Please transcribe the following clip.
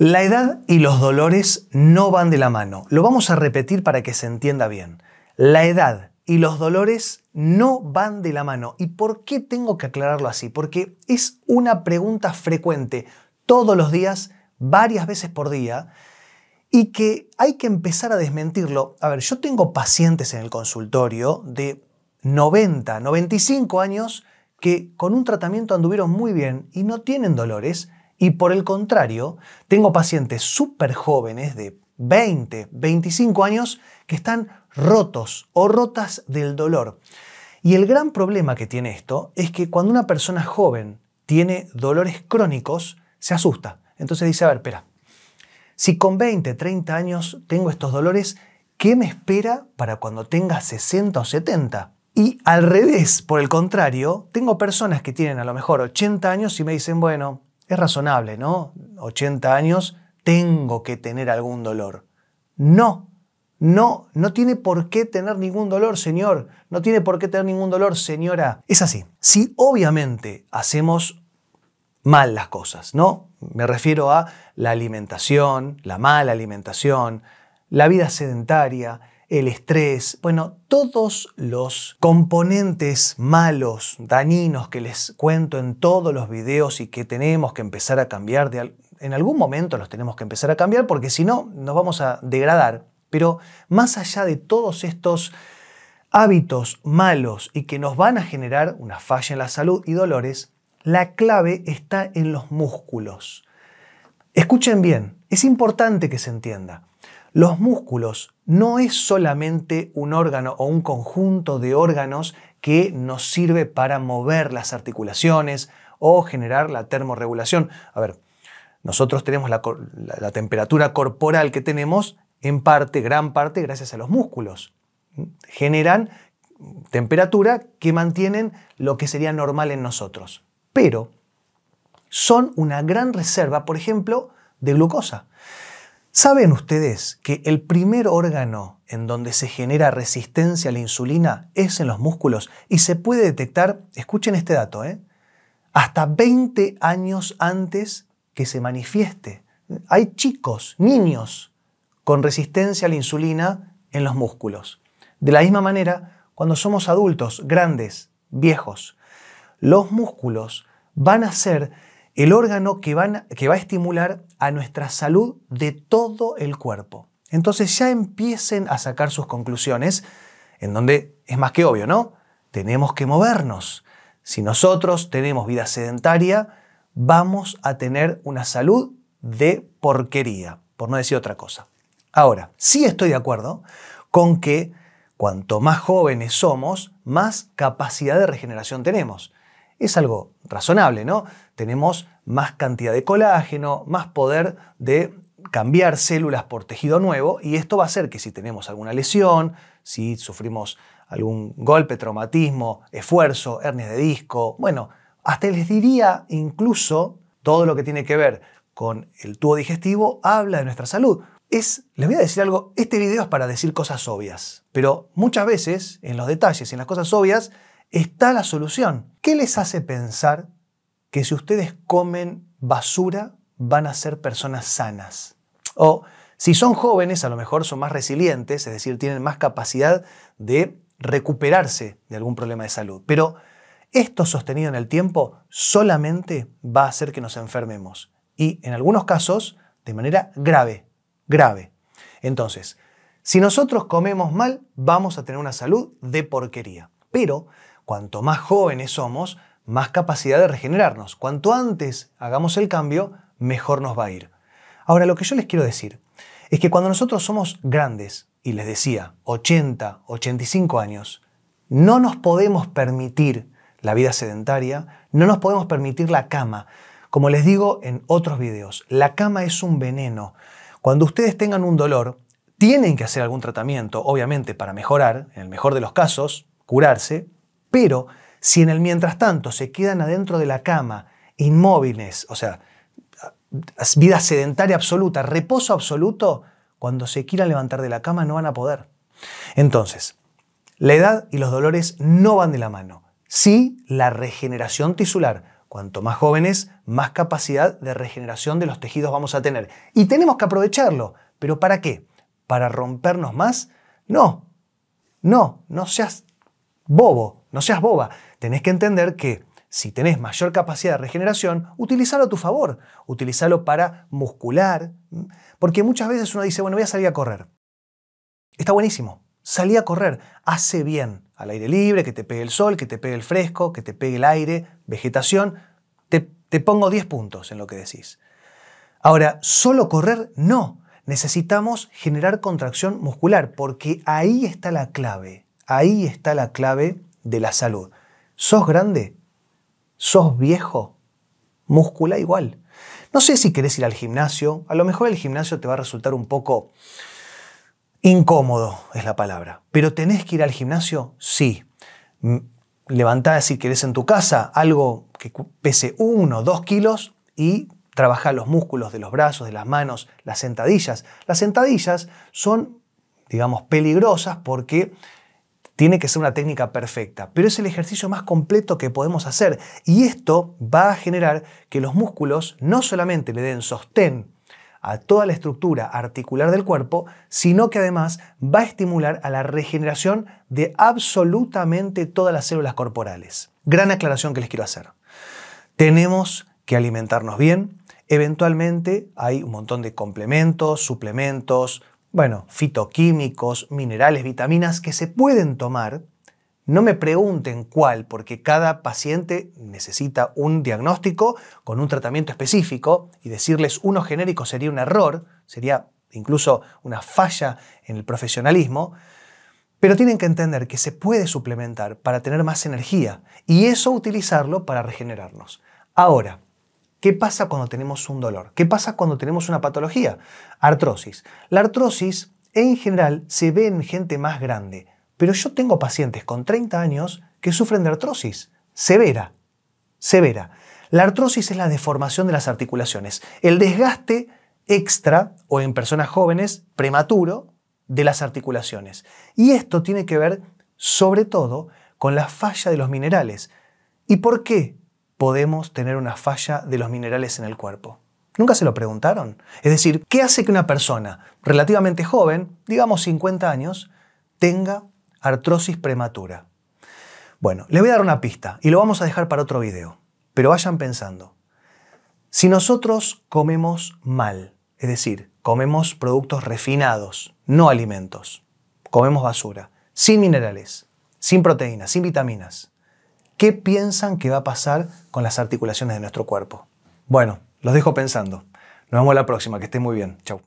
La edad y los dolores no van de la mano. Lo vamos a repetir para que se entienda bien. La edad y los dolores no van de la mano. ¿Y por qué tengo que aclararlo así? Porque es una pregunta frecuente todos los días, varias veces por día, y que hay que empezar a desmentirlo. A ver, yo tengo pacientes en el consultorio de 90, 95 años que con un tratamiento anduvieron muy bien y no tienen dolores, y por el contrario, tengo pacientes súper jóvenes de 20, 25 años que están rotos o rotas del dolor. Y el gran problema que tiene esto es que cuando una persona joven tiene dolores crónicos, se asusta. Entonces dice, a ver, espera, si con 20, 30 años tengo estos dolores, ¿qué me espera para cuando tenga 60 o 70? Y al revés, por el contrario, tengo personas que tienen a lo mejor 80 años y me dicen, bueno, es razonable, ¿no? 80 años, tengo que tener algún dolor. No, no, no tiene por qué tener ningún dolor, señor. No tiene por qué tener ningún dolor, señora. Es así. Si obviamente hacemos mal las cosas, ¿no? Me refiero a la alimentación, la mala alimentación, la vida sedentaria, el estrés, bueno, todos los componentes malos, dañinos que les cuento en todos los videos y que tenemos que empezar a cambiar, en algún momento los tenemos que empezar a cambiar porque si no nos vamos a degradar. Pero más allá de todos estos hábitos malos y que nos van a generar una falla en la salud y dolores, la clave está en los músculos. Escuchen bien, es importante que se entienda. Los músculos no es solamente un órgano o un conjunto de órganos que nos sirve para mover las articulaciones o generar la termorregulación. A ver, nosotros tenemos la, temperatura corporal que tenemos en parte, gran parte, gracias a los músculos. Generan temperatura que mantienen lo que sería normal en nosotros. Pero son una gran reserva, por ejemplo, de glucosa. ¿Saben ustedes que el primer órgano en donde se genera resistencia a la insulina es en los músculos y se puede detectar, escuchen este dato, ¿eh? hasta 20 años antes que se manifieste? Hay chicos, niños, con resistencia a la insulina en los músculos. De la misma manera, cuando somos adultos, grandes, viejos, los músculos van a ser el órgano que, va a estimular a nuestra salud de todo el cuerpo. Entonces ya empiecen a sacar sus conclusiones, en donde es más que obvio, ¿no? Tenemos que movernos. Si nosotros tenemos vida sedentaria, vamos a tener una salud de porquería, por no decir otra cosa. Ahora, sí estoy de acuerdo con que cuanto más jóvenes somos, más capacidad de regeneración tenemos es algo razonable, ¿no? Tenemos más cantidad de colágeno, más poder de cambiar células por tejido nuevo y esto va a hacer que si tenemos alguna lesión, si sufrimos algún golpe, traumatismo, esfuerzo, hernias de disco, bueno, hasta les diría incluso todo lo que tiene que ver con el tubo digestivo habla de nuestra salud. Es, les voy a decir algo, este video es para decir cosas obvias, pero muchas veces en los detalles en las cosas obvias está la solución. ¿Qué les hace pensar que si ustedes comen basura van a ser personas sanas? O si son jóvenes, a lo mejor son más resilientes, es decir, tienen más capacidad de recuperarse de algún problema de salud. Pero esto sostenido en el tiempo solamente va a hacer que nos enfermemos y en algunos casos de manera grave, grave. Entonces, si nosotros comemos mal, vamos a tener una salud de porquería. Pero Cuanto más jóvenes somos, más capacidad de regenerarnos. Cuanto antes hagamos el cambio, mejor nos va a ir. Ahora, lo que yo les quiero decir es que cuando nosotros somos grandes, y les decía, 80, 85 años, no nos podemos permitir la vida sedentaria, no nos podemos permitir la cama. Como les digo en otros videos, la cama es un veneno. Cuando ustedes tengan un dolor, tienen que hacer algún tratamiento, obviamente, para mejorar, en el mejor de los casos, curarse, pero si en el mientras tanto se quedan adentro de la cama, inmóviles, o sea, vida sedentaria absoluta, reposo absoluto, cuando se quieran levantar de la cama no van a poder. Entonces, la edad y los dolores no van de la mano. Sí, la regeneración tisular. Cuanto más jóvenes, más capacidad de regeneración de los tejidos vamos a tener. Y tenemos que aprovecharlo. ¿Pero para qué? ¿Para rompernos más? No, no, no seas bobo, no seas boba. Tenés que entender que si tenés mayor capacidad de regeneración, utilizalo a tu favor, utilizalo para muscular, porque muchas veces uno dice, bueno, voy a salir a correr. Está buenísimo, salí a correr, hace bien, al aire libre, que te pegue el sol, que te pegue el fresco, que te pegue el aire, vegetación, te, te pongo 10 puntos en lo que decís. Ahora, solo correr no, necesitamos generar contracción muscular, porque ahí está la clave. Ahí está la clave de la salud. ¿Sos grande? ¿Sos viejo? Múscula igual. No sé si querés ir al gimnasio. A lo mejor el gimnasio te va a resultar un poco incómodo, es la palabra. Pero tenés que ir al gimnasio, sí. Levantá, si querés, en tu casa algo que pese uno o dos kilos y trabaja los músculos de los brazos, de las manos, las sentadillas. Las sentadillas son, digamos, peligrosas porque tiene que ser una técnica perfecta, pero es el ejercicio más completo que podemos hacer y esto va a generar que los músculos no solamente le den sostén a toda la estructura articular del cuerpo, sino que además va a estimular a la regeneración de absolutamente todas las células corporales. Gran aclaración que les quiero hacer. Tenemos que alimentarnos bien. Eventualmente hay un montón de complementos, suplementos, bueno, fitoquímicos, minerales, vitaminas que se pueden tomar. No me pregunten cuál, porque cada paciente necesita un diagnóstico con un tratamiento específico y decirles uno genérico sería un error, sería incluso una falla en el profesionalismo. Pero tienen que entender que se puede suplementar para tener más energía y eso utilizarlo para regenerarnos. Ahora, ¿Qué pasa cuando tenemos un dolor? ¿Qué pasa cuando tenemos una patología? Artrosis. La artrosis en general se ve en gente más grande, pero yo tengo pacientes con 30 años que sufren de artrosis severa, severa. La artrosis es la deformación de las articulaciones, el desgaste extra o en personas jóvenes prematuro de las articulaciones. Y esto tiene que ver sobre todo con la falla de los minerales. ¿Y por qué podemos tener una falla de los minerales en el cuerpo? ¿Nunca se lo preguntaron? Es decir, ¿qué hace que una persona relativamente joven, digamos 50 años, tenga artrosis prematura? Bueno, le voy a dar una pista y lo vamos a dejar para otro video, pero vayan pensando. Si nosotros comemos mal, es decir, comemos productos refinados, no alimentos, comemos basura, sin minerales, sin proteínas, sin vitaminas, ¿Qué piensan que va a pasar con las articulaciones de nuestro cuerpo? Bueno, los dejo pensando. Nos vemos la próxima, que estén muy bien. Chau.